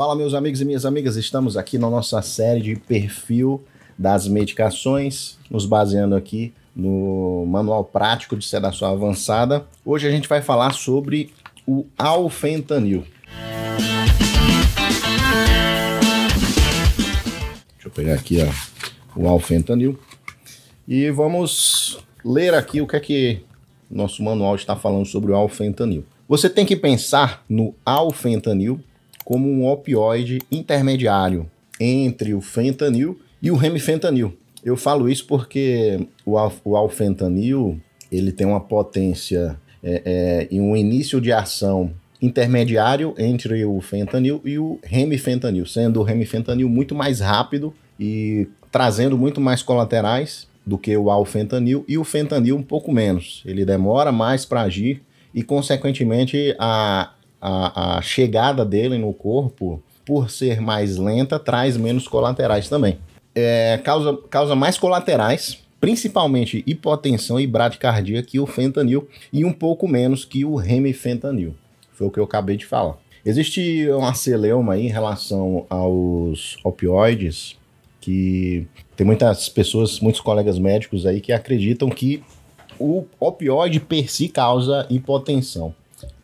Fala, meus amigos e minhas amigas, estamos aqui na nossa série de perfil das medicações, nos baseando aqui no Manual Prático de Sedação Avançada. Hoje a gente vai falar sobre o alfentanil. Deixa eu pegar aqui ó, o alfentanil e vamos ler aqui o que é que nosso manual está falando sobre o alfentanil. Você tem que pensar no alfentanil como um opioide intermediário entre o fentanil e o remifentanil. Eu falo isso porque o, o alfentanil ele tem uma potência é, é, e um início de ação intermediário entre o fentanil e o remifentanil, sendo o remifentanil muito mais rápido e trazendo muito mais colaterais do que o alfentanil e o fentanil um pouco menos. Ele demora mais para agir e, consequentemente, a a, a chegada dele no corpo, por ser mais lenta, traz menos colaterais também. É, causa, causa mais colaterais, principalmente hipotensão e bradicardia que o fentanil e um pouco menos que o remifentanil. Foi o que eu acabei de falar. Existe uma celeuma aí em relação aos opioides que tem muitas pessoas, muitos colegas médicos aí que acreditam que o opioide per si causa hipotensão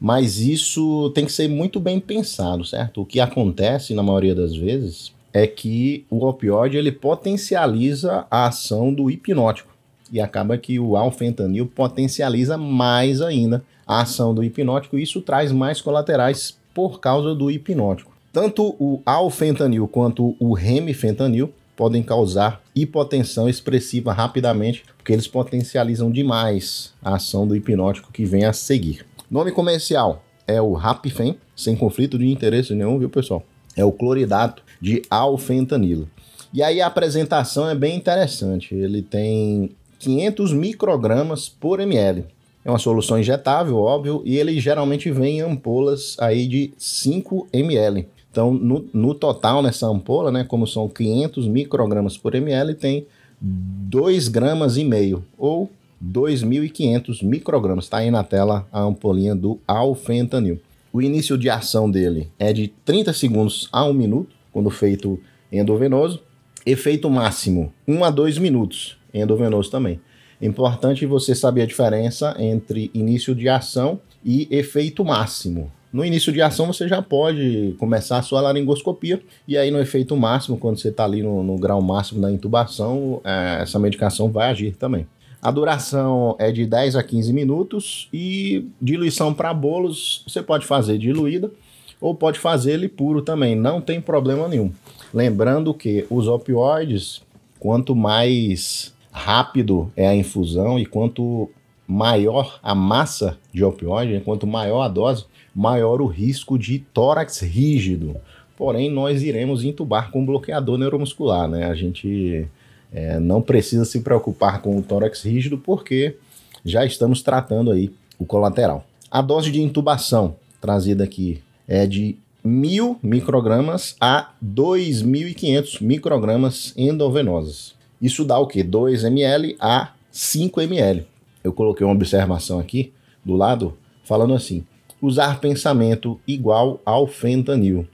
mas isso tem que ser muito bem pensado, certo? O que acontece na maioria das vezes é que o opioide ele potencializa a ação do hipnótico e acaba que o alfentanil potencializa mais ainda a ação do hipnótico e isso traz mais colaterais por causa do hipnótico. Tanto o alfentanil quanto o remifentanil podem causar hipotensão expressiva rapidamente, porque eles potencializam demais a ação do hipnótico que vem a seguir. Nome comercial é o Rapifen, sem conflito de interesse nenhum, viu, pessoal? É o cloridato de alfentanilo. E aí a apresentação é bem interessante. Ele tem 500 microgramas por ml. É uma solução injetável, óbvio, e ele geralmente vem em ampolas aí de 5 ml. Então, no, no, total, nessa ampola, né, como são 500 microgramas por ml, tem 2 gramas e meio, ou 2.500 microgramas. Está aí na tela a ampolinha do alfentanil. O início de ação dele é de 30 segundos a 1 minuto, quando feito endovenoso. Efeito máximo 1 a 2 minutos, endovenoso também. Importante você saber a diferença entre início de ação e efeito máximo. No início de ação você já pode começar a sua laringoscopia e aí no efeito máximo, quando você está ali no, no, grau máximo da intubação, é, essa medicação vai agir também. A duração é de 10 a 15 minutos e diluição para bolos você pode fazer diluída ou pode fazer ele puro também, não tem problema nenhum. Lembrando que os opioides, quanto mais rápido é a infusão e quanto maior a massa de opioide, quanto maior a dose, maior o risco de tórax rígido. Porém, nós iremos intubar com bloqueador neuromuscular, né? A gente é, não precisa se preocupar com o tórax rígido, porque já estamos tratando aí o colateral. A dose de intubação trazida aqui é de 1.000 microgramas a 2.500 microgramas endovenosas. Isso dá o que? 2 ml a 5 ml. Eu coloquei uma observação aqui do lado falando assim: usar pensamento igual ao fentanil,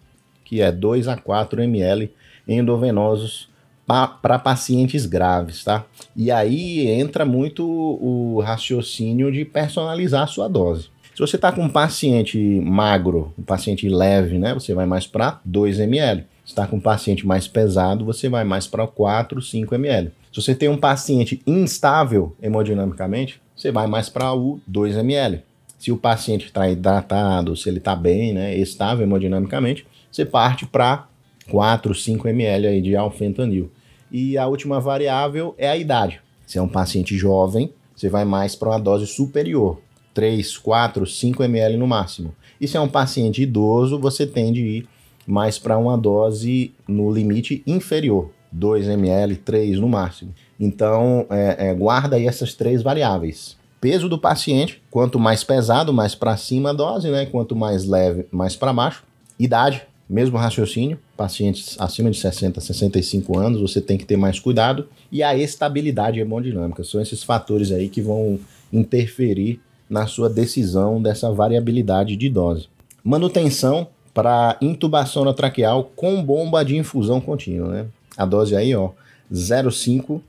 que é 2 a 4 ml endovenosos para pacientes graves, tá? E aí entra muito o raciocínio de personalizar a sua dose. Se você está com um paciente magro, um paciente leve, né? Você vai mais para 2 ml. Se está com um paciente mais pesado, você vai mais para 4, 5 ml. Se você tem um paciente instável hemodinamicamente, você vai mais para o 2 ml. Se o paciente está hidratado, se ele está bem, né, estável hemodinamicamente, você parte para 4, 5 ml aí de alfentanil. E a última variável é a idade. Se é um paciente jovem, você vai mais para uma dose superior, 3, 4, 5 ml no máximo. E se é um paciente idoso, você tende a ir mais para uma dose no limite inferior, 2 ml, 3 no máximo. Então, é, é, guarda aí essas três variáveis. Peso do paciente, quanto mais pesado, mais para cima a dose, né? Quanto mais leve, mais para baixo. Idade, mesmo raciocínio, pacientes acima de 60, 65 anos, você tem que ter mais cuidado, e a estabilidade hemodinâmica. São esses fatores aí que vão interferir na sua decisão dessa variabilidade de dose. Manutenção para intubação na traqueal com bomba de infusão contínua, né? A dose aí, ó, 0,5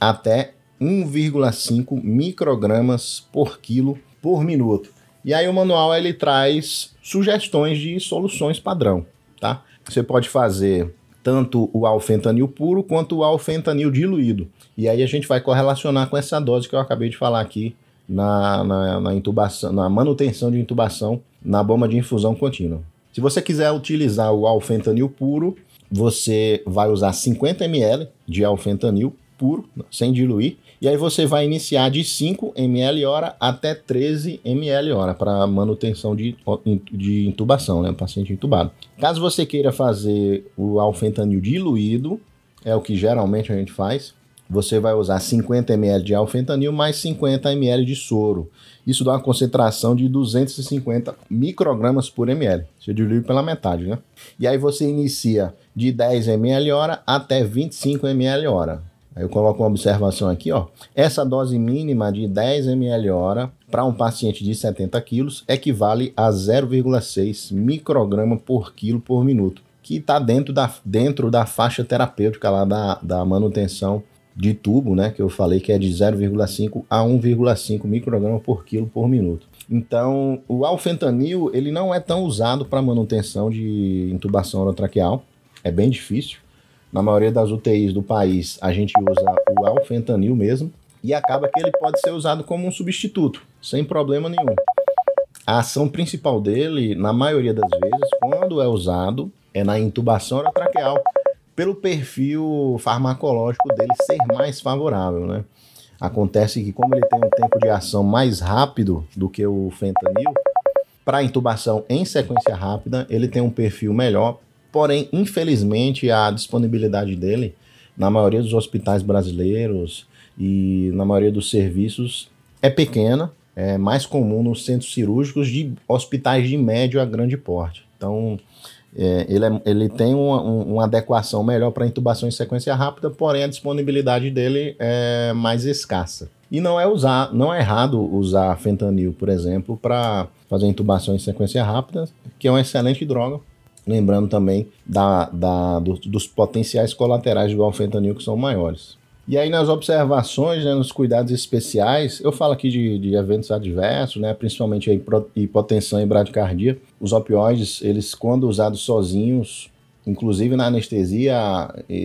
até 1,5 microgramas por quilo por minuto. E aí o manual ele traz sugestões de soluções padrão tá? Você pode fazer tanto o alfentanil puro quanto o alfentanil diluído. E aí a gente vai correlacionar com essa dose que eu acabei de falar aqui na, na, na intubação, na manutenção de intubação na bomba de infusão contínua. Se você quiser utilizar o alfentanil puro, você vai usar 50 ml de alfentanil puro, sem diluir, e aí você vai iniciar de 5 ml hora até 13 ml hora para manutenção de, de intubação, né? O paciente é intubado. Caso você queira fazer o alfentanil diluído, é o que geralmente a gente faz, você vai usar 50 ml de alfentanil mais 50 ml de soro. Isso dá uma concentração de 250 microgramas por ml. Você dilui pela metade, né? E aí você inicia de 10 ml hora até 25 ml hora. Eu coloco uma observação aqui, ó. Essa dose mínima de 10 ml hora para um paciente de 70 quilos equivale a 0,6 micrograma por quilo por minuto, que está dentro da, dentro da faixa terapêutica lá da, da manutenção de tubo, né? Que eu falei que é de 0,5 a 1,5 micrograma por quilo por minuto. Então, o alfentanil ele não é tão usado para manutenção de intubação orotraqueal, é bem difícil na maioria das UTIs do país, a gente usa o alfentanil mesmo, e acaba que ele pode ser usado como um substituto, sem problema nenhum. A ação principal dele, na maioria das vezes, quando é usado, é na intubação orotraqueal, pelo perfil farmacológico dele ser mais favorável, né? Acontece que como ele tem um tempo de ação mais rápido do que o fentanil, para intubação em sequência rápida, ele tem um perfil melhor Porém, infelizmente, a disponibilidade dele na maioria dos hospitais brasileiros e na maioria dos serviços é pequena, é mais comum nos centros cirúrgicos de hospitais de médio a grande porte. Então, é, ele, é, ele tem uma, uma adequação melhor para intubação em sequência rápida, porém a disponibilidade dele é mais escassa. E não é usar, não é errado usar fentanil, por exemplo, para fazer intubação em sequência rápida, que é uma excelente droga, lembrando também da, da do, dos potenciais colaterais do alfentanil que são maiores. E aí nas observações, né, nos cuidados especiais, eu falo aqui de, de eventos adversos, né, principalmente a hipotensão e bradicardia. Os opioides, eles quando usados sozinhos, inclusive na anestesia,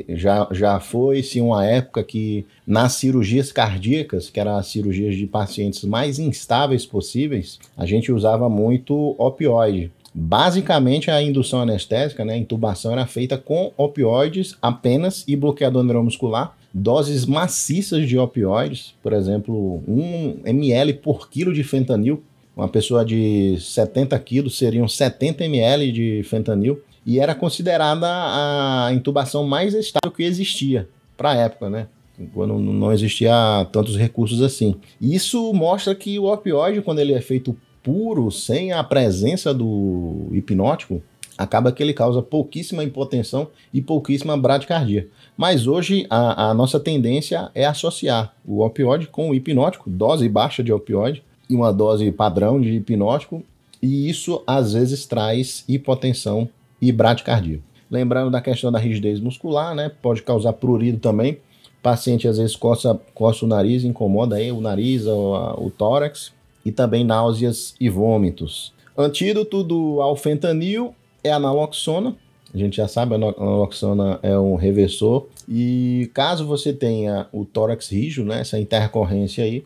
já, já foi sim uma época que nas cirurgias cardíacas, que eram as cirurgias de pacientes mais instáveis possíveis, a gente usava muito opioide Basicamente, a indução anestésica, né, a intubação, era feita com opioides apenas e bloqueador neuromuscular, doses maciças de opioides, por exemplo, 1 ml por quilo de fentanil. Uma pessoa de 70 quilos seriam 70 ml de fentanil. E era considerada a intubação mais estável que existia para a época, né? quando não existia tantos recursos assim. Isso mostra que o opioide, quando ele é feito puro, sem a presença do hipnótico, acaba que ele causa pouquíssima hipotensão e pouquíssima bradicardia. Mas hoje a, a, nossa tendência é associar o opioide com o hipnótico, dose baixa de opioide e uma dose padrão de hipnótico, e isso às vezes traz hipotensão e bradicardia. Lembrando da questão da rigidez muscular, né? Pode causar prurido também. O paciente às vezes coça, coça o nariz, incomoda aí o nariz, o, o tórax, e também náuseas e vômitos. Antídoto do alfentanil é a naloxona. A gente já sabe, a naloxona é um reversor. E caso você tenha o tórax rijo, né, essa intercorrência aí,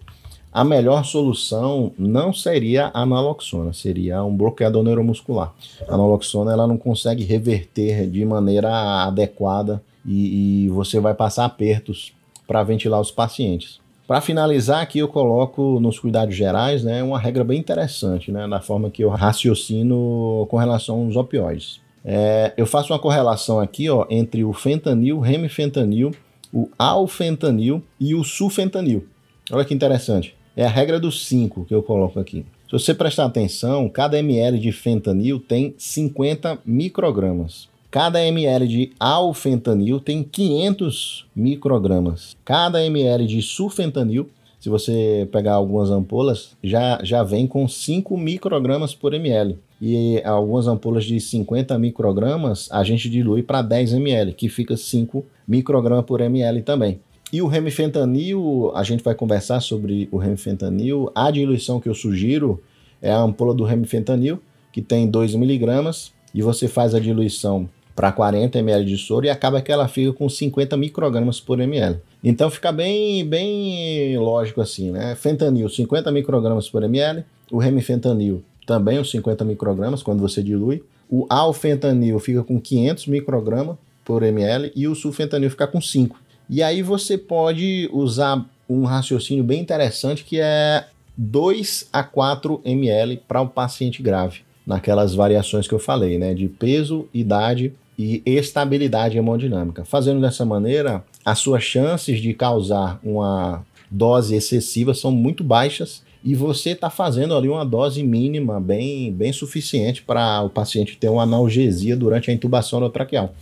a melhor solução não seria a naloxona, seria um bloqueador neuromuscular. A naloxona ela não consegue reverter de maneira adequada e, e você vai passar apertos para ventilar os pacientes. Para finalizar aqui, eu coloco nos cuidados gerais né, uma regra bem interessante né, na forma que eu raciocino com relação aos opioides. É, eu faço uma correlação aqui ó, entre o fentanil, remifentanil, o alfentanil e o sulfentanil. Olha que interessante. É a regra dos 5 que eu coloco aqui. Se você prestar atenção, cada ml de fentanil tem 50 microgramas. Cada ml de alfentanil tem 500 microgramas. Cada ml de sulfentanil, se você pegar algumas ampolas, já, já vem com 5 microgramas por ml. E algumas ampolas de 50 microgramas a gente dilui para 10 ml, que fica 5 microgramas por ml também. E o remifentanil, a gente vai conversar sobre o remifentanil. A diluição que eu sugiro é a ampola do remifentanil, que tem 2 miligramas, e você faz a diluição para 40 ml de soro e acaba que ela fica com 50 microgramas por ml. Então fica bem, bem lógico assim, né? Fentanil, 50 microgramas por ml, o remifentanil também os 50 microgramas quando você dilui, o alfentanil fica com 500 microgramas por ml e o sulfentanil fica com 5. E aí você pode usar um raciocínio bem interessante que é 2 a 4 ml para o um paciente grave naquelas variações que eu falei, né, de peso, idade e estabilidade hemodinâmica. Fazendo dessa maneira, as suas chances de causar uma dose excessiva são muito baixas e você está fazendo ali uma dose mínima bem, bem suficiente para o paciente ter uma analgesia durante a intubação traqueal.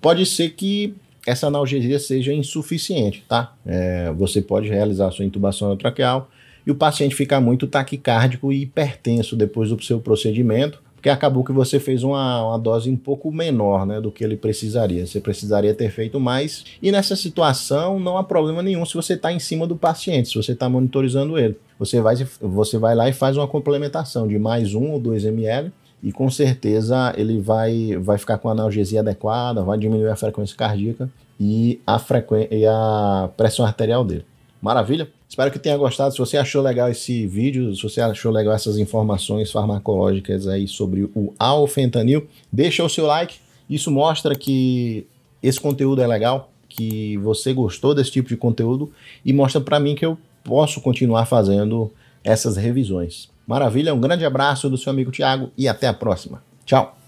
Pode ser que essa analgesia seja insuficiente, tá? É, você pode realizar a sua intubação traqueal e o paciente fica muito taquicárdico e hipertenso depois do seu procedimento, porque acabou que você fez uma, uma, dose um pouco menor né, do que ele precisaria. Você precisaria ter feito mais. E nessa situação não há problema nenhum se você está em cima do paciente, se você está monitorizando ele. Você vai, você vai lá e faz uma complementação de mais um ou dois ml e com certeza ele vai, vai ficar com a analgesia adequada, vai diminuir a frequência cardíaca e a, frequ... e a pressão arterial dele. Maravilha? Espero que tenha gostado. Se você achou legal esse vídeo, se você achou legal essas informações farmacológicas aí sobre o alfentanil, deixa o seu like. Isso mostra que esse conteúdo é legal, que você gostou desse tipo de conteúdo e mostra para mim que eu posso continuar fazendo essas revisões. Maravilha, um grande abraço do seu amigo Tiago e até a próxima. Tchau!